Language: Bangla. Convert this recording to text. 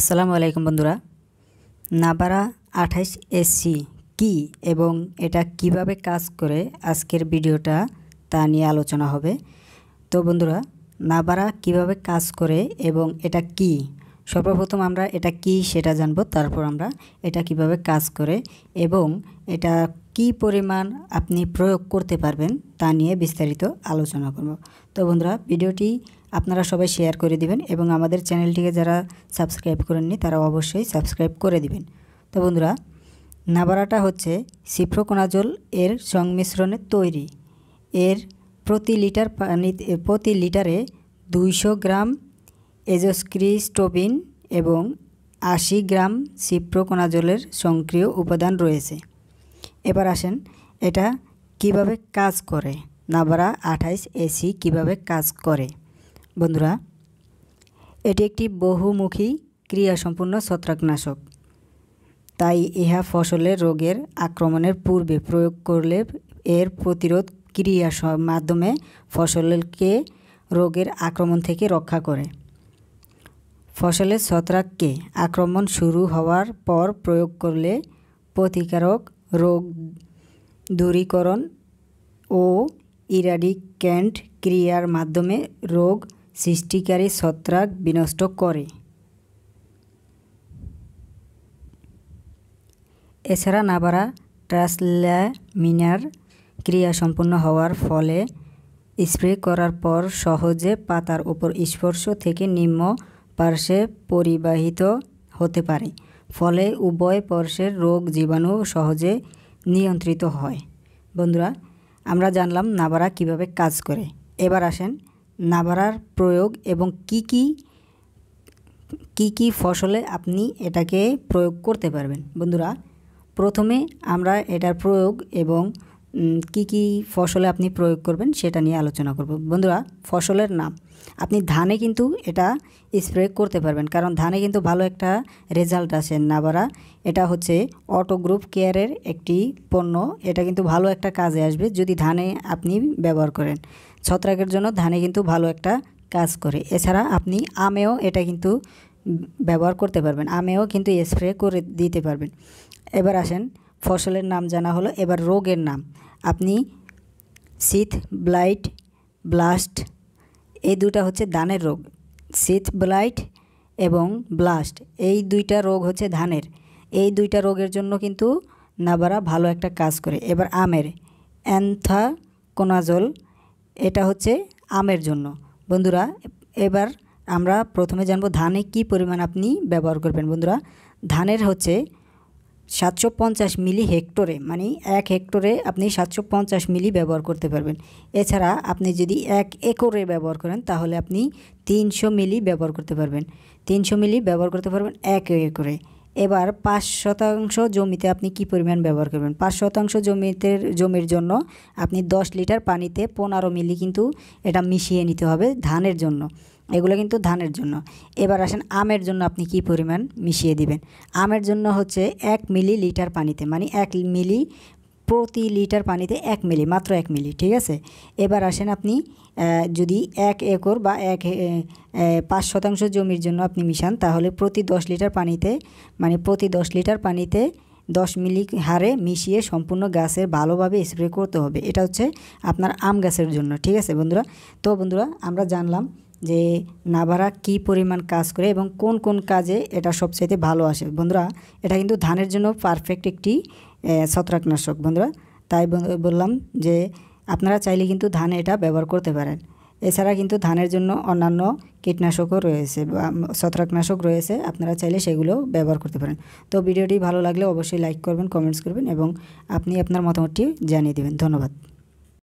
আসসালামু আলাইকুম বন্ধুরা নাবারা আঠাইশ এসি কি এবং এটা কিভাবে কাজ করে আজকের ভিডিওটা তা নিয়ে আলোচনা হবে তো বন্ধুরা নাবারা কিভাবে কাজ করে এবং এটা কি সর্বপ্রথম আমরা এটা কি সেটা জানব তারপর আমরা এটা কিভাবে কাজ করে এবং এটা কি পরিমাণ আপনি প্রয়োগ করতে পারবেন তা নিয়ে বিস্তারিত আলোচনা করব তো বন্ধুরা ভিডিওটি আপনারা সবাই শেয়ার করে দিবেন এবং আমাদের চ্যানেলটিকে যারা সাবস্ক্রাইব করেননি তারা অবশ্যই সাবস্ক্রাইব করে দিবেন তো বন্ধুরা নাবারাটা হচ্ছে সিপ্রোকোনাজল এর সংমিশ্রণে তৈরি এর প্রতি লিটার পানি প্রতি লিটারে দুইশো গ্রাম এজোস্ক্রিস্টোবিন এবং আশি গ্রাম সিপ্রোকোনাজলের সক্রিয় উপাদান রয়েছে এবার আসেন এটা কিভাবে কাজ করে নাবারা আঠাইশ এসি কিভাবে কাজ করে বন্ধুরা এটি একটি বহুমুখী ক্রিয়াসম্পন্ন ছত্রাকনাশক তাই ইহা ফসলের রোগের আক্রমণের পূর্বে প্রয়োগ করলে এর প্রতিরোধ ক্রিয়া মাধ্যমে ফসলকে রোগের আক্রমণ থেকে রক্ষা করে ফসলের ছত্রাককে আক্রমণ শুরু হওয়ার পর প্রয়োগ করলে প্রতিকারক রোগ দূরীকরণ ও ইরাডিক্যান্ট ক্রিয়ার মাধ্যমে রোগ সৃষ্টিকারী ছত্রাক বিনষ্ট করে এছাড়া নাবারা ট্রাসল্যামিনার ক্রিয়া সম্পন্ন হওয়ার ফলে স্প্রে করার পর সহজে পাতার উপর স্পর্শ থেকে নিম্ন পার্শ্বে পরিবাহিত হতে পারে ফলে উভয় পার্শ্বের রোগ জীবাণু সহজে নিয়ন্ত্রিত হয় বন্ধুরা আমরা জানলাম নাবারা কিভাবে কাজ করে এবার আসেন নাবারার প্রয়োগ এবং কি কি কি কি ফসলে আপনি এটাকে প্রয়োগ করতে পারবেন বন্ধুরা প্রথমে আমরা এটার প্রয়োগ এবং কি কি ফসলে আপনি প্রয়োগ করবেন সেটা নিয়ে আলোচনা করব বন্ধুরা ফসলের নাম আপনি ধানে কিন্তু এটা স্প্রে করতে পারবেন কারণ ধানে কিন্তু ভালো একটা রেজাল্ট আসে নাবারা এটা হচ্ছে অটো গ্রুপ কেয়ারের একটি পণ্য এটা কিন্তু ভালো একটা কাজে আসবে যদি ধানে আপনি ব্যবহার করেন ছত্রাকের জন্য ধানে কিন্তু ভালো একটা কাজ করে এছাড়া আপনি আমেও এটা কিন্তু ব্যবহার করতে পারবেন আমেও কিন্তু স্প্রে করে দিতে পারবেন এবার আসেন ফসলের নাম জানা হলো এবার রোগের নাম আপনি শীত ব্লাইট ব্লাস্ট এই দুটা হচ্ছে ধানের রোগ শীত ব্লাইট এবং ব্লাস্ট এই দুইটা রোগ হচ্ছে ধানের এই দুইটা রোগের জন্য কিন্তু নাবারা ভালো একটা কাজ করে এবার আমের কোনাজল এটা হচ্ছে আমের জন্য বন্ধুরা এবার আমরা প্রথমে জানবো ধানে কি পরিমাণ আপনি ব্যবহার করবেন বন্ধুরা ধানের হচ্ছে সাতশো পঞ্চাশ মিলি হেক্টরে মানে এক হেক্টরে আপনি সাতশো পঞ্চাশ মিলি ব্যবহার করতে পারবেন এছাড়া আপনি যদি এক একরে ব্যবহার করেন তাহলে আপনি তিনশো মিলি ব্যবহার করতে পারবেন তিনশো মিলি ব্যবহার করতে পারবেন এক একরে এবার পাঁচ শতাংশ জমিতে আপনি কি পরিমাণ ব্যবহার করবেন পাঁচ শতাংশ জমিতে জমির জন্য আপনি দশ লিটার পানিতে পনেরো মিলি কিন্তু এটা মিশিয়ে নিতে হবে ধানের জন্য এগুলো কিন্তু ধানের জন্য এবার আসেন আমের জন্য আপনি কি পরিমাণ মিশিয়ে দিবেন আমের জন্য হচ্ছে এক মিলি লিটার পানিতে মানে এক মিলি প্রতি লিটার পানিতে এক মিলি মাত্র এক মিলি ঠিক আছে এবার আসেন আপনি যদি এক একর বা এক পাঁচ শতাংশ জমির জন্য আপনি মিশান তাহলে প্রতি দশ লিটার পানিতে মানে প্রতি দশ লিটার পানিতে দশ মিলি হারে মিশিয়ে সম্পূর্ণ গাছের ভালোভাবে স্প্রে করতে হবে এটা হচ্ছে আপনার আম গাছের জন্য ঠিক আছে বন্ধুরা তো বন্ধুরা আমরা জানলাম যে নাভারা কি পরিমাণ কাজ করে এবং কোন কোন কাজে এটা সবচাইতে ভালো আসে বন্ধুরা এটা কিন্তু ধানের জন্য পারফেক্ট একটি ছত্রাকনাশক বন্ধুরা তাই বললাম যে আপনারা চাইলে কিন্তু ধান এটা ব্যবহার করতে পারেন এছাড়া কিন্তু ধানের জন্য অন্যান্য কীটনাশকও রয়েছে বা ছত্রাকনাশক রয়েছে আপনারা চাইলে সেগুলো ব্যবহার করতে পারেন তো ভিডিওটি ভালো লাগলে অবশ্যই লাইক করবেন কমেন্টস করবেন এবং আপনি আপনার মতামতটি জানিয়ে দেবেন ধন্যবাদ